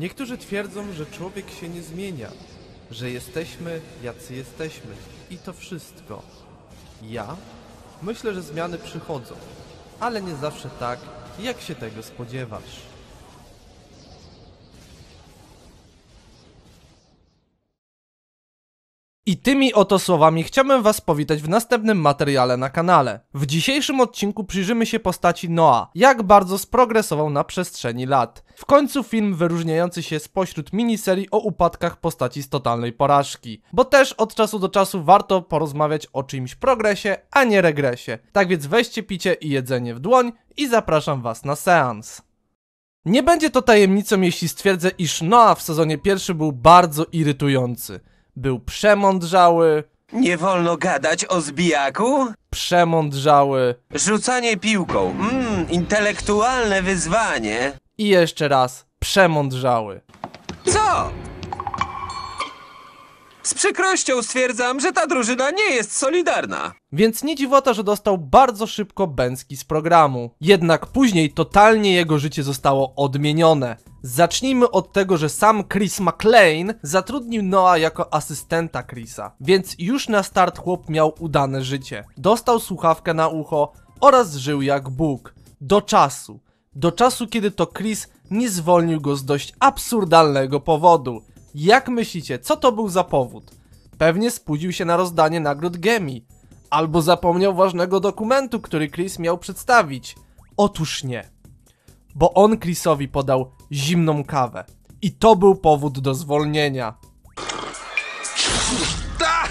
Niektórzy twierdzą, że człowiek się nie zmienia, że jesteśmy jacy jesteśmy i to wszystko. Ja myślę, że zmiany przychodzą, ale nie zawsze tak, jak się tego spodziewasz. I tymi oto słowami chciałbym Was powitać w następnym materiale na kanale. W dzisiejszym odcinku przyjrzymy się postaci Noa, jak bardzo sprogresował na przestrzeni lat. W końcu film wyróżniający się spośród miniserii o upadkach postaci z totalnej porażki. Bo też od czasu do czasu warto porozmawiać o czymś progresie, a nie regresie. Tak więc weźcie picie i jedzenie w dłoń i zapraszam Was na seans. Nie będzie to tajemnicą, jeśli stwierdzę, iż Noah w sezonie pierwszy był bardzo irytujący był przemądrzały. Nie wolno gadać o zbijaku? Przemądrzały. Rzucanie piłką. Mmm, intelektualne wyzwanie. I jeszcze raz przemądrzały. Co? Z przykrością stwierdzam, że ta drużyna nie jest solidarna. Więc nie dziwota, że dostał bardzo szybko Bęcki z programu. Jednak później totalnie jego życie zostało odmienione. Zacznijmy od tego, że sam Chris McLean zatrudnił Noa jako asystenta Chrisa, więc już na start chłop miał udane życie. Dostał słuchawkę na ucho oraz żył jak Bóg. Do czasu. Do czasu, kiedy to Chris nie zwolnił go z dość absurdalnego powodu. Jak myślicie, co to był za powód? Pewnie spudził się na rozdanie nagród Gemi. Albo zapomniał ważnego dokumentu, który Chris miał przedstawić. Otóż nie. Bo on Chrisowi podał zimną kawę. I to był powód do zwolnienia. Ta!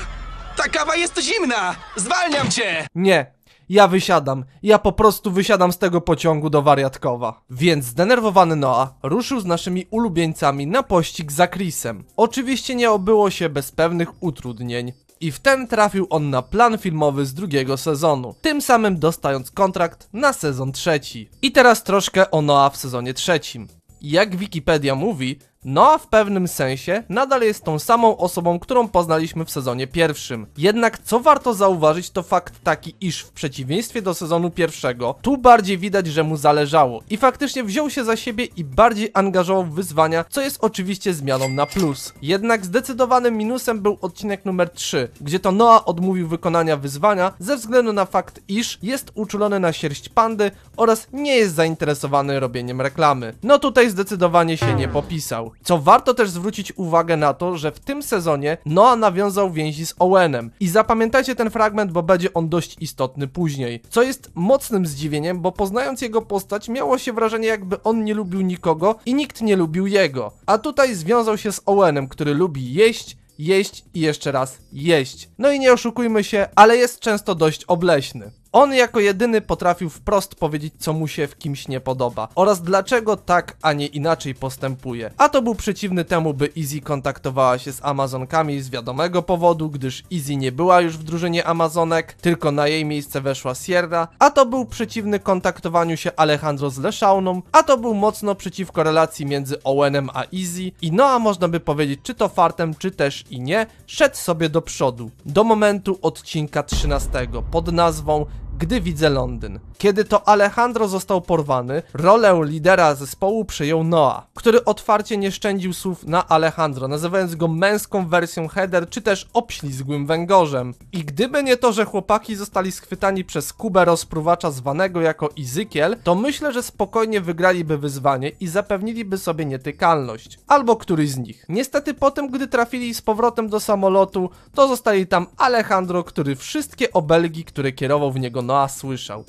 Ta kawa jest zimna! Zwalniam cię! Nie, ja wysiadam. Ja po prostu wysiadam z tego pociągu do wariatkowa. Więc zdenerwowany Noah ruszył z naszymi ulubieńcami na pościg za Chrisem. Oczywiście nie obyło się bez pewnych utrudnień. I w ten trafił on na plan filmowy z drugiego sezonu, tym samym dostając kontrakt na sezon trzeci. I teraz troszkę o Noah w sezonie trzecim. Jak Wikipedia mówi, no a w pewnym sensie nadal jest tą samą osobą, którą poznaliśmy w sezonie pierwszym. Jednak co warto zauważyć to fakt taki, iż w przeciwieństwie do sezonu pierwszego, tu bardziej widać, że mu zależało i faktycznie wziął się za siebie i bardziej angażował w wyzwania, co jest oczywiście zmianą na plus. Jednak zdecydowanym minusem był odcinek numer 3, gdzie to Noah odmówił wykonania wyzwania ze względu na fakt, iż jest uczulony na sierść pandy oraz nie jest zainteresowany robieniem reklamy. No tutaj zdecydowanie się nie popisał. Co warto też zwrócić uwagę na to, że w tym sezonie Noah nawiązał więzi z Owenem. I zapamiętajcie ten fragment, bo będzie on dość istotny później. Co jest mocnym zdziwieniem, bo poznając jego postać miało się wrażenie jakby on nie lubił nikogo i nikt nie lubił jego. A tutaj związał się z Owenem, który lubi jeść, jeść i jeszcze raz jeść. No i nie oszukujmy się, ale jest często dość obleśny. On jako jedyny potrafił wprost powiedzieć, co mu się w kimś nie podoba oraz dlaczego tak, a nie inaczej postępuje. A to był przeciwny temu, by Easy kontaktowała się z Amazonkami z wiadomego powodu, gdyż Easy nie była już w drużynie Amazonek, tylko na jej miejsce weszła Sierra, a to był przeciwny kontaktowaniu się Alejandro z Leszauną, a to był mocno przeciwko relacji między Owenem a Easy i no, a można by powiedzieć czy to fartem, czy też i nie, szedł sobie do przodu. Do momentu odcinka 13 pod nazwą gdy widzę Londyn. Kiedy to Alejandro został porwany, rolę lidera zespołu przyjął Noah, który otwarcie nie szczędził słów na Alejandro, nazywając go męską wersją Heather czy też obślizgłym węgorzem. I gdyby nie to, że chłopaki zostali schwytani przez Kubę rozpruwacza zwanego jako Izykiel, to myślę, że spokojnie wygraliby wyzwanie i zapewniliby sobie nietykalność. Albo któryś z nich. Niestety potem, gdy trafili z powrotem do samolotu, to zostali tam Alejandro, który wszystkie obelgi, które kierował w niego no a słyszał.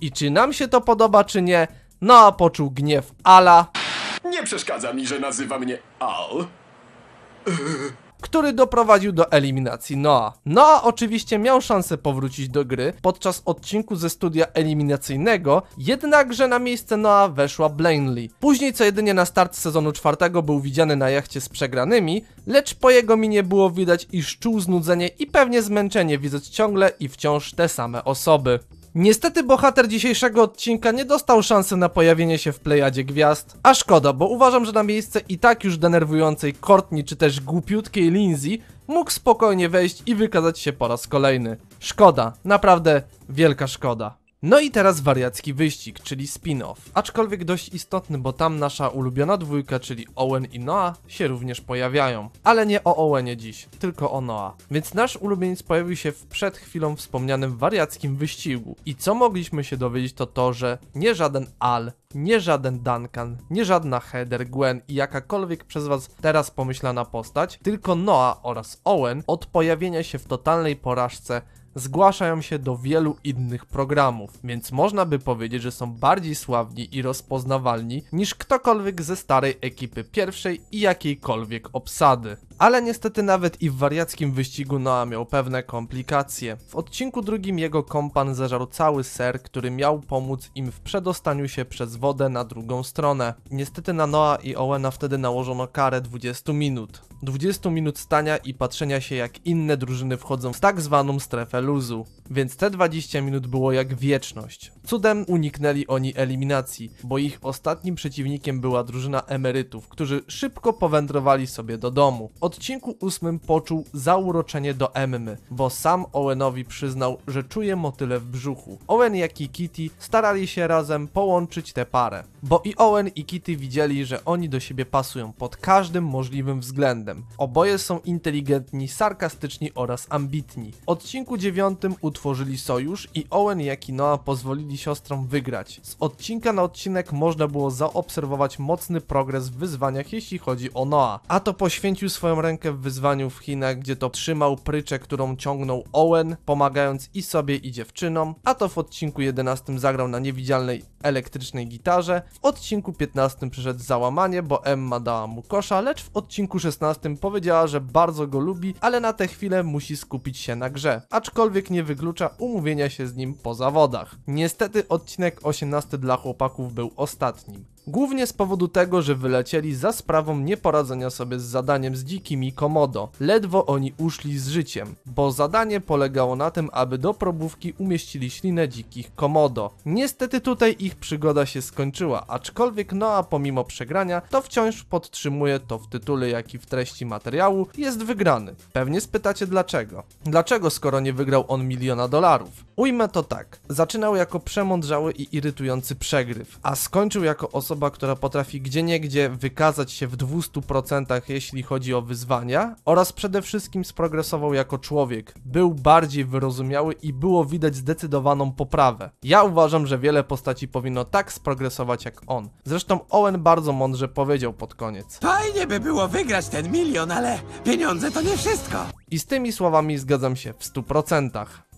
I czy nam się to podoba, czy nie, no a poczuł gniew Ala. Nie przeszkadza mi, że nazywa mnie Al który doprowadził do eliminacji Noa. Noah oczywiście miał szansę powrócić do gry podczas odcinku ze studia eliminacyjnego, jednakże na miejsce Noa weszła Blainley. Później co jedynie na start sezonu czwartego był widziany na jachcie z przegranymi, lecz po jego minie było widać iż czuł znudzenie i pewnie zmęczenie widząc ciągle i wciąż te same osoby. Niestety bohater dzisiejszego odcinka nie dostał szansy na pojawienie się w plejadzie gwiazd, a szkoda, bo uważam, że na miejsce i tak już denerwującej Courtney czy też głupiutkiej Lindsay mógł spokojnie wejść i wykazać się po raz kolejny. Szkoda, naprawdę wielka szkoda. No i teraz wariacki wyścig, czyli spin-off, aczkolwiek dość istotny, bo tam nasza ulubiona dwójka, czyli Owen i Noah się również pojawiają. Ale nie o Owenie dziś, tylko o Noah. Więc nasz ulubieniec pojawił się w przed chwilą wspomnianym wariackim wyścigu. I co mogliśmy się dowiedzieć to to, że nie żaden Al, nie żaden Duncan, nie żadna Heather, Gwen i jakakolwiek przez was teraz pomyślana postać, tylko Noah oraz Owen od pojawienia się w totalnej porażce zgłaszają się do wielu innych programów, więc można by powiedzieć, że są bardziej sławni i rozpoznawalni niż ktokolwiek ze starej ekipy pierwszej i jakiejkolwiek obsady. Ale niestety nawet i w wariackim wyścigu Noah miał pewne komplikacje. W odcinku drugim jego kompan zażarł cały ser, który miał pomóc im w przedostaniu się przez wodę na drugą stronę. Niestety na Noa i Owena wtedy nałożono karę 20 minut. 20 minut stania i patrzenia się jak inne drużyny wchodzą w tak zwaną strefę luzu. Więc te 20 minut było jak wieczność. Cudem uniknęli oni eliminacji, bo ich ostatnim przeciwnikiem była drużyna emerytów, którzy szybko powędrowali sobie do domu. W odcinku 8 poczuł zauroczenie do Emmy, bo sam Owenowi przyznał, że czuje motyle w brzuchu. Owen jak i Kitty starali się razem połączyć tę parę, bo i Owen i Kitty widzieli, że oni do siebie pasują pod każdym możliwym względem. Oboje są inteligentni, sarkastyczni oraz ambitni. W odcinku 9 2009 utworzyli sojusz i Owen jak i Noah pozwolili siostrom wygrać. Z odcinka na odcinek można było zaobserwować mocny progres w wyzwaniach jeśli chodzi o Noah. A to poświęcił swoją rękę w wyzwaniu w Chinach, gdzie to trzymał pryczę, którą ciągnął Owen, pomagając i sobie i dziewczynom, a to w odcinku 11 zagrał na niewidzialnej elektrycznej gitarze, w odcinku 15 przyszedł załamanie, bo Emma dała mu kosza, lecz w odcinku 16 powiedziała, że bardzo go lubi, ale na tę chwilę musi skupić się na grze. Aczkolwiek aczkolwiek nie wyklucza umówienia się z nim po zawodach. Niestety odcinek 18 dla chłopaków był ostatnim. Głównie z powodu tego, że wylecieli za sprawą nieporadzenia sobie z zadaniem z dzikimi komodo. Ledwo oni uszli z życiem, bo zadanie polegało na tym, aby do probówki umieścili ślinę dzikich komodo. Niestety tutaj ich przygoda się skończyła, aczkolwiek Noa pomimo przegrania, to wciąż podtrzymuje to w tytule jak i w treści materiału, jest wygrany. Pewnie spytacie dlaczego. Dlaczego skoro nie wygrał on miliona dolarów? Ujmę to tak. Zaczynał jako przemądrzały i irytujący przegryw, a skończył jako osoba osoba, która potrafi gdzieniegdzie wykazać się w 200% jeśli chodzi o wyzwania oraz przede wszystkim sprogresował jako człowiek. Był bardziej wyrozumiały i było widać zdecydowaną poprawę. Ja uważam, że wiele postaci powinno tak sprogresować jak on. Zresztą Owen bardzo mądrze powiedział pod koniec. Fajnie by było wygrać ten milion, ale pieniądze to nie wszystko. I z tymi słowami zgadzam się w 100%.